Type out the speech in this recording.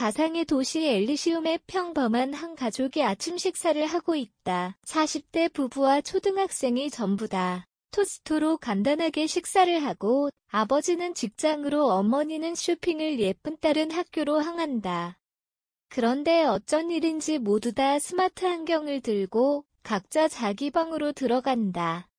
가상의 도시 엘리시움의 평범한 한 가족이 아침 식사를 하고 있다. 40대 부부와 초등학생이 전부다. 토스트로 간단하게 식사를 하고 아버지는 직장으로 어머니는 쇼핑을 예쁜 딸은 학교로 항한다. 그런데 어쩐 일인지 모두 다 스마트 안경을 들고 각자 자기 방으로 들어간다.